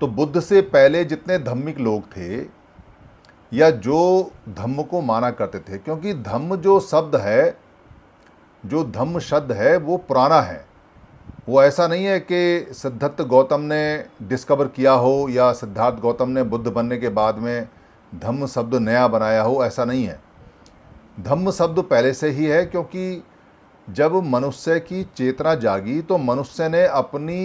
तो बुद्ध से पहले जितने धम्मिक लोग थे या जो धम्म को माना करते थे क्योंकि धम्म जो शब्द है जो धम्म शब्द है वो पुराना है वो ऐसा नहीं है कि सिद्धार्थ गौतम ने डिस्कवर किया हो या सिद्धार्थ गौतम ने बुद्ध बनने के बाद में धम्म शब्द नया बनाया हो ऐसा नहीं है धम्म शब्द पहले से ही है क्योंकि जब मनुष्य की चेतना जागी तो मनुष्य ने अपनी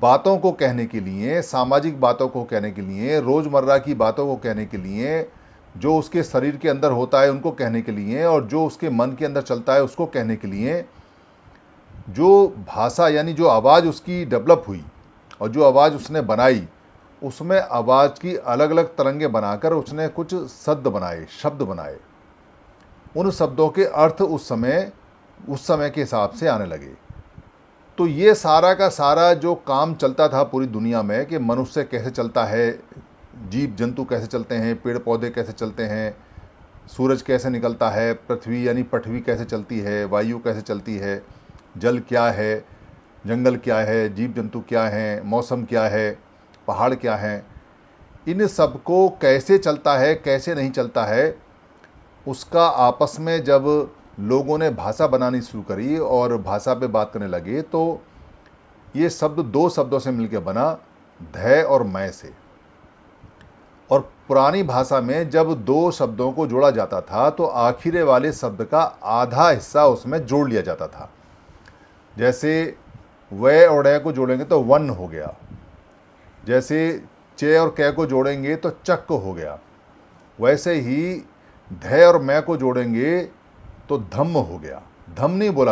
बातों को कहने के लिए सामाजिक बातों को कहने के लिए रोज़मर्रा की बातों को कहने के लिए जो उसके शरीर के अंदर होता है उनको कहने के लिए और जो उसके मन के अंदर चलता है उसको कहने के लिए जो भाषा यानी जो आवाज़ उसकी डेवलप हुई और जो आवाज़ उसने बनाई उसमें आवाज़ की अलग अलग तरंगें बनाकर उसने कुछ शब्द बनाए शब्द बनाए उन शब्दों के अर्थ उस समय उस समय के हिसाब से आने लगे तो ये सारा का सारा जो काम चलता था पूरी दुनिया में कि मनुष्य कैसे चलता है जीव जंतु कैसे चलते हैं पेड़ पौधे कैसे चलते हैं सूरज कैसे निकलता है पृथ्वी यानी पृथ्वी कैसे चलती है वायु कैसे चलती है जल क्या है जंगल क्या है जीव जंतु क्या हैं मौसम क्या है पहाड़ क्या हैं इन सबको कैसे चलता है कैसे नहीं चलता है उसका आपस में जब लोगों ने भाषा बनानी शुरू करी और भाषा पे बात करने लगे तो ये शब्द दो शब्दों से मिलकर बना धय और मैं से और पुरानी भाषा में जब दो शब्दों को जोड़ा जाता था तो आखिरे वाले शब्द का आधा हिस्सा उसमें जोड़ लिया जाता था जैसे व और ड को जोड़ेंगे तो वन हो गया जैसे चे और कै को जोड़ेंगे तो चक हो गया वैसे ही धय और मैं को जोड़ेंगे तो धम्म हो गया धम्म नहीं बोला